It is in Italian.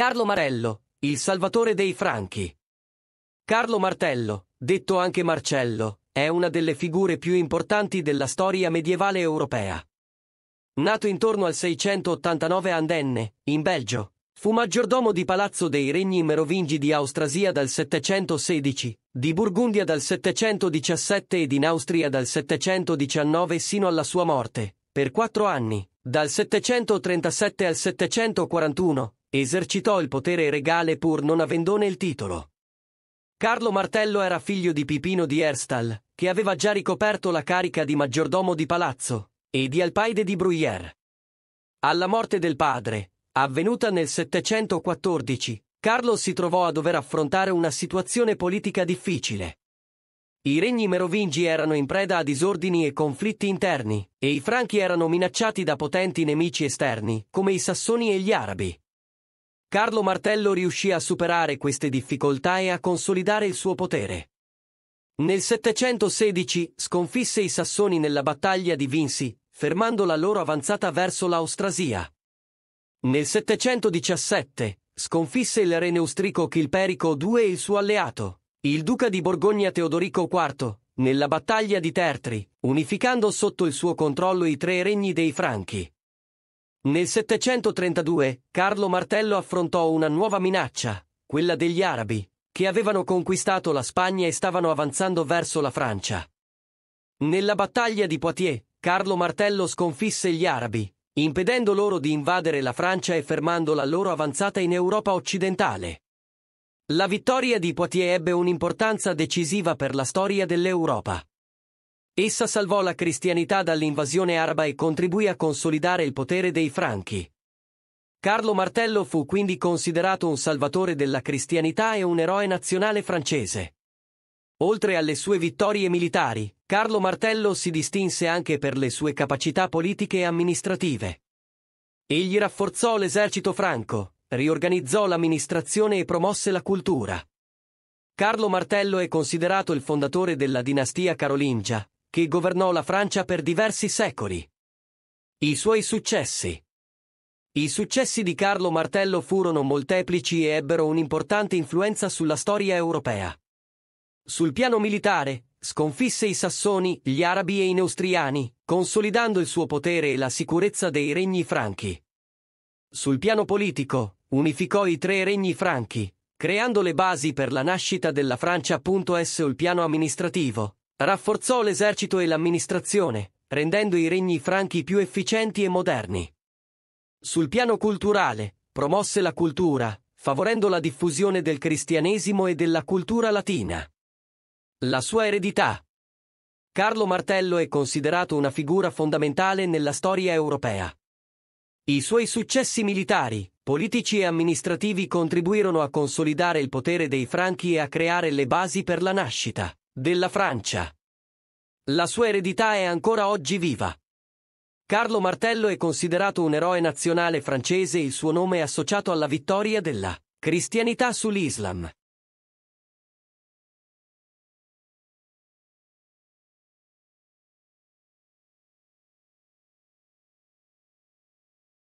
Carlo Marello, il salvatore dei Franchi. Carlo Martello, detto anche Marcello, è una delle figure più importanti della storia medievale europea. Nato intorno al 689 a Andenne, in Belgio, fu maggiordomo di palazzo dei regni merovingi di Austrasia dal 716, di Burgundia dal 717 ed in Austria dal 719 sino alla sua morte, per quattro anni, dal 737 al 741, esercitò il potere regale pur non avendone il titolo. Carlo Martello era figlio di Pipino di Erstal, che aveva già ricoperto la carica di maggiordomo di palazzo, e di Alpaide di Bruyère. Alla morte del padre, avvenuta nel 714, Carlo si trovò a dover affrontare una situazione politica difficile. I regni merovingi erano in preda a disordini e conflitti interni, e i franchi erano minacciati da potenti nemici esterni, come i sassoni e gli arabi. Carlo Martello riuscì a superare queste difficoltà e a consolidare il suo potere. Nel 716 sconfisse i Sassoni nella battaglia di Vinci, fermando la loro avanzata verso l'Austrasia. Nel 717 sconfisse il re neustrico Chilperico II e il suo alleato, il duca di Borgogna Teodorico IV, nella battaglia di Tertri, unificando sotto il suo controllo i tre regni dei Franchi. Nel 732 Carlo Martello affrontò una nuova minaccia, quella degli arabi, che avevano conquistato la Spagna e stavano avanzando verso la Francia. Nella battaglia di Poitiers, Carlo Martello sconfisse gli arabi, impedendo loro di invadere la Francia e fermando la loro avanzata in Europa occidentale. La vittoria di Poitiers ebbe un'importanza decisiva per la storia dell'Europa. Essa salvò la cristianità dall'invasione araba e contribuì a consolidare il potere dei franchi. Carlo Martello fu quindi considerato un salvatore della cristianità e un eroe nazionale francese. Oltre alle sue vittorie militari, Carlo Martello si distinse anche per le sue capacità politiche e amministrative. Egli rafforzò l'esercito franco, riorganizzò l'amministrazione e promosse la cultura. Carlo Martello è considerato il fondatore della dinastia carolingia, che governò la Francia per diversi secoli. I suoi successi. I successi di Carlo Martello furono molteplici e ebbero un'importante influenza sulla storia europea. Sul piano militare, sconfisse i sassoni, gli arabi e i neustriani, consolidando il suo potere e la sicurezza dei regni franchi. Sul piano politico, unificò i tre regni franchi, creando le basi per la nascita della Francia. S. Sul piano amministrativo, Rafforzò l'esercito e l'amministrazione, rendendo i regni franchi più efficienti e moderni. Sul piano culturale, promosse la cultura, favorendo la diffusione del cristianesimo e della cultura latina. La sua eredità. Carlo Martello è considerato una figura fondamentale nella storia europea. I suoi successi militari, politici e amministrativi contribuirono a consolidare il potere dei Franchi e a creare le basi per la nascita della Francia. La sua eredità è ancora oggi viva. Carlo Martello è considerato un eroe nazionale francese e il suo nome è associato alla vittoria della cristianità sull'Islam.